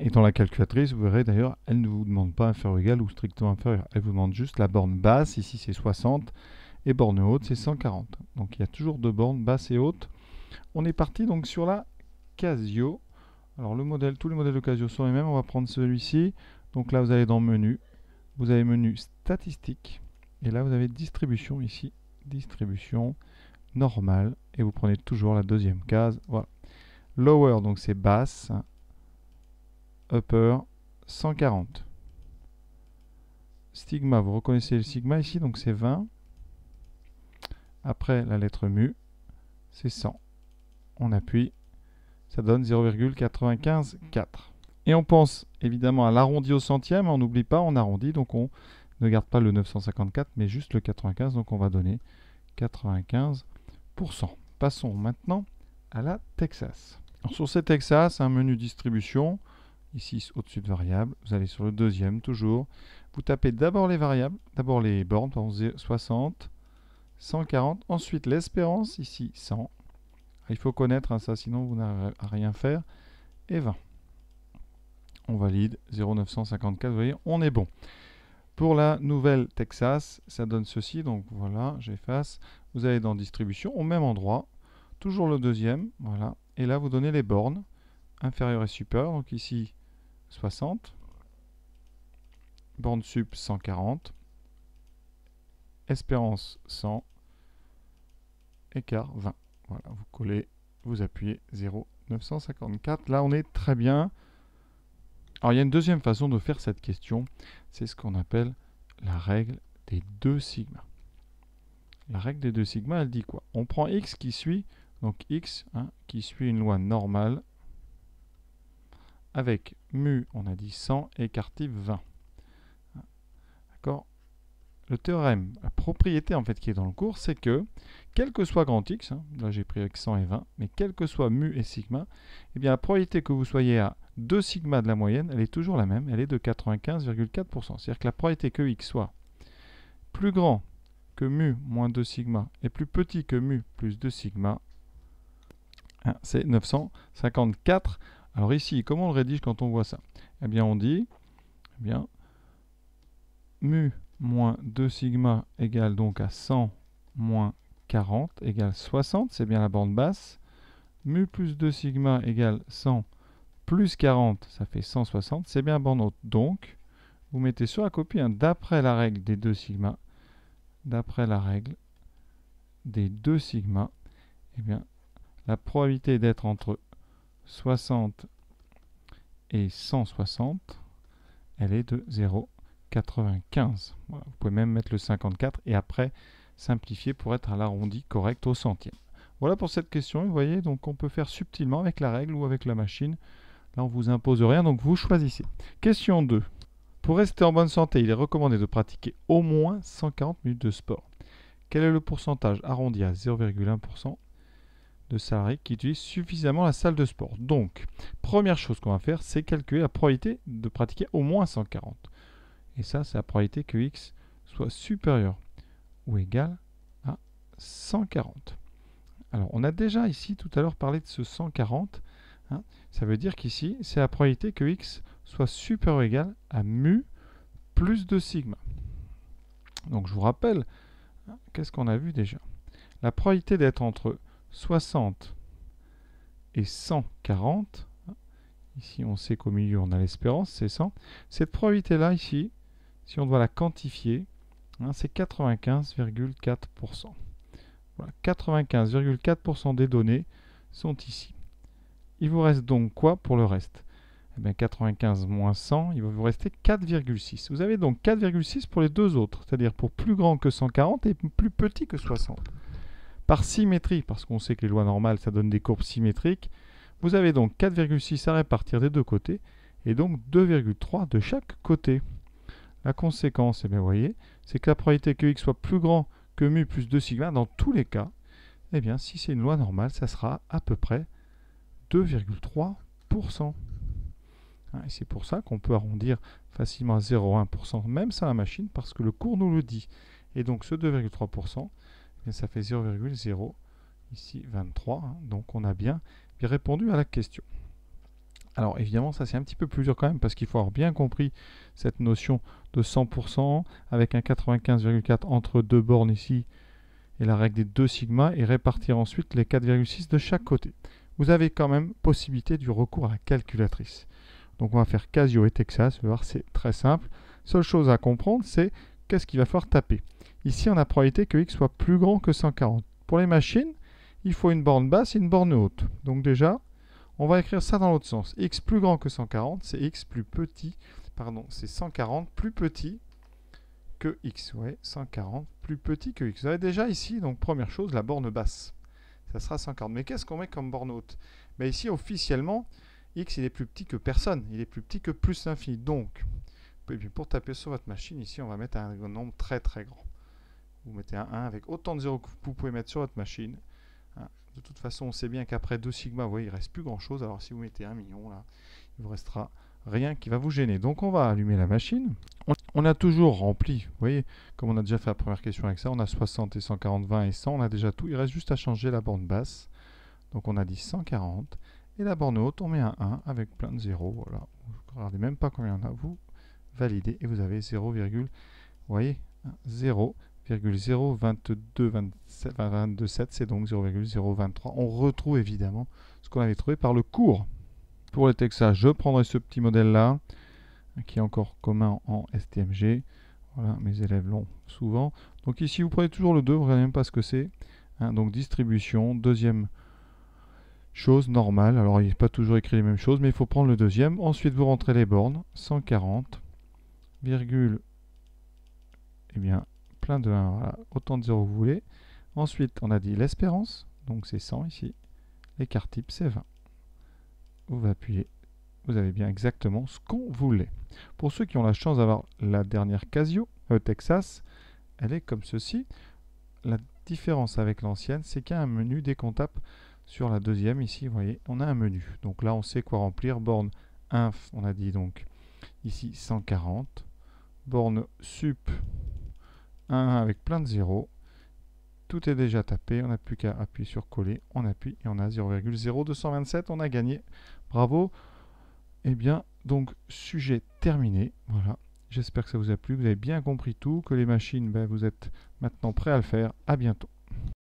Et dans la calculatrice, vous verrez d'ailleurs, elle ne vous demande pas inférieur ou égal ou strictement inférieur. Elle vous demande juste la borne basse, ici c'est 60, et borne haute c'est 140. Donc il y a toujours deux bornes, basse et haute. On est parti donc sur la Casio. Alors le modèle, tous les modèles de Casio sont les mêmes. On va prendre celui-ci. Donc là vous allez dans menu. Vous avez menu statistiques. Et là vous avez distribution ici. Distribution normale. Et vous prenez toujours la deuxième case. Voilà. Lower donc c'est basse upper 140. Stigma, vous reconnaissez le sigma ici, donc c'est 20. Après la lettre mu, c'est 100. On appuie, ça donne 0,954. Et on pense évidemment à l'arrondi au centième, on n'oublie pas, on arrondit, donc on ne garde pas le 954, mais juste le 95, donc on va donner 95%. Passons maintenant à la Texas. sur ces Texas, un menu distribution, ici au-dessus de variable, vous allez sur le deuxième toujours, vous tapez d'abord les variables, d'abord les bornes, 60, 140, ensuite l'espérance, ici 100, ah, il faut connaître hein, ça, sinon vous n'arrivez à rien faire, et 20. On valide, 0,954, vous voyez, on est bon. Pour la nouvelle Texas, ça donne ceci, donc voilà, j'efface, vous allez dans distribution, au même endroit, toujours le deuxième, voilà, et là vous donnez les bornes, inférieur et supérieur, donc ici 60, borne sup 140, espérance 100, écart 20. Voilà, vous collez, vous appuyez 0, 954. Là, on est très bien. Alors, il y a une deuxième façon de faire cette question. C'est ce qu'on appelle la règle des deux sigma. La règle des deux sigma, elle dit quoi On prend x qui suit, donc x hein, qui suit une loi normale avec mu, on a dit 100 et 20. D'accord Le théorème, la propriété en fait qui est dans le cours, c'est que quel que soit grand x, hein, là j'ai pris avec 100 et 20, mais quel que soit mu et sigma, eh bien la probabilité que vous soyez à 2 sigma de la moyenne, elle est toujours la même, elle est de 95,4%. C'est-à-dire que la probabilité que x soit plus grand que mu moins 2 sigma et plus petit que mu plus 2 sigma, hein, c'est 954 alors ici, comment on le rédige quand on voit ça Eh bien, on dit eh bien, mu moins 2 sigma égale donc à 100 moins 40 égale 60, c'est bien la bande basse. Mu plus 2 sigma égale 100 plus 40, ça fait 160, c'est bien la bande haute. Donc, vous mettez sur la copie d'après la règle des 2 sigma, d'après la règle des 2 sigma, eh bien, la probabilité d'être entre 60 et 160, elle est de 0,95. Vous pouvez même mettre le 54 et après simplifier pour être à l'arrondi correct au centième. Voilà pour cette question. Vous voyez, donc on peut faire subtilement avec la règle ou avec la machine. Là, on vous impose rien, donc vous choisissez. Question 2. Pour rester en bonne santé, il est recommandé de pratiquer au moins 140 minutes de sport. Quel est le pourcentage arrondi à 0,1% de salariés qui utilisent suffisamment la salle de sport. Donc, première chose qu'on va faire, c'est calculer la probabilité de pratiquer au moins 140. Et ça, c'est la probabilité que x soit supérieur ou égal à 140. Alors, on a déjà ici tout à l'heure parlé de ce 140. Hein. ça veut dire qu'ici, c'est la probabilité que x soit supérieur ou égal à mu plus 2 sigma. Donc, je vous rappelle, hein, qu'est-ce qu'on a vu déjà La probabilité d'être entre 60 et 140, ici on sait qu'au milieu on a l'espérance, c'est 100, cette probabilité-là ici, si on doit la quantifier, hein, c'est 95,4%. Voilà, 95,4% des données sont ici. Il vous reste donc quoi pour le reste eh bien 95 moins 100, il va vous rester 4,6. Vous avez donc 4,6 pour les deux autres, c'est-à-dire pour plus grand que 140 et plus petit que 60 par symétrie, parce qu'on sait que les lois normales, ça donne des courbes symétriques, vous avez donc 4,6 à répartir des deux côtés, et donc 2,3 de chaque côté. La conséquence, eh voyez, c'est que la probabilité que x soit plus grand que mu plus 2 sigma, dans tous les cas, et eh bien, si c'est une loi normale, ça sera à peu près 2,3%. Hein, et c'est pour ça qu'on peut arrondir facilement à 0,1%, même sans la machine, parce que le cours nous le dit. Et donc ce 2,3%, ça fait 0,0. Ici 23. Hein, donc on a bien, répondu à la question. Alors évidemment, ça c'est un petit peu plus dur quand même parce qu'il faut avoir bien compris cette notion de 100% avec un 95,4 entre deux bornes ici et la règle des deux sigma et répartir ensuite les 4,6 de chaque côté. Vous avez quand même possibilité du recours à la calculatrice. Donc on va faire Casio et Texas, vous voir c'est très simple. Seule chose à comprendre, c'est qu'est-ce qu'il va falloir taper. Ici, on a probabilité que x soit plus grand que 140. Pour les machines, il faut une borne basse et une borne haute. Donc déjà, on va écrire ça dans l'autre sens. x plus grand que 140, c'est x plus petit, pardon, c'est 140 plus petit que x. Oui, 140 plus petit que x. Vous avez déjà ici, donc première chose, la borne basse. Ça sera 140. Mais qu'est-ce qu'on met comme borne haute Mais ben Ici, officiellement, x il est plus petit que personne. Il est plus petit que plus l'infini. Donc, eh pour taper sur votre machine, ici, on va mettre un nombre très très grand vous mettez un 1 avec autant de 0 que vous pouvez mettre sur votre machine. Hein, de toute façon, on sait bien qu'après 2 sigma, vous voyez, il ne reste plus grand-chose. Alors si vous mettez 1 million, là, il vous restera rien qui va vous gêner. Donc on va allumer la machine. On a toujours rempli, vous voyez, comme on a déjà fait la première question avec ça, on a 60 et 140, 20 et 100, on a déjà tout. Il reste juste à changer la borne basse. Donc on a dit 140. Et la borne haute, on met un 1 avec plein de 0. Voilà. Vous ne regardez même pas combien il y en a. Vous validez et vous avez 0, vous voyez, 0. Hein, 27 c'est donc 0,023. On retrouve évidemment ce qu'on avait trouvé par le cours. Pour le Texas, je prendrai ce petit modèle-là, qui est encore commun en STMG. Voilà, mes élèves l'ont souvent. Donc ici, vous prenez toujours le 2, vous ne regardez même pas ce que c'est. Hein. donc distribution, deuxième chose normale. Alors, il n'est pas toujours écrit les mêmes choses, mais il faut prendre le deuxième. Ensuite, vous rentrez les bornes, 140, et eh bien, de 1. autant de 0 vous voulez. Ensuite, on a dit l'espérance, donc c'est 100 ici. L'écart type, c'est 20. Vous appuyer. vous avez bien exactement ce qu'on voulait. Pour ceux qui ont la chance d'avoir la dernière Casio, euh, Texas, elle est comme ceci. La différence avec l'ancienne, c'est qu'il y a un menu dès qu'on tape sur la deuxième ici, vous voyez, on a un menu. Donc là, on sait quoi remplir. Borne inf, on a dit donc ici 140. Borne sup, 1, avec plein de zéros. Tout est déjà tapé, on n'a plus qu'à appuyer sur coller, on appuie et on a 0,0227, on a gagné. Bravo. Et eh bien, donc, sujet terminé. Voilà. J'espère que ça vous a plu, vous avez bien compris tout, que les machines, ben, vous êtes maintenant prêts à le faire. À bientôt.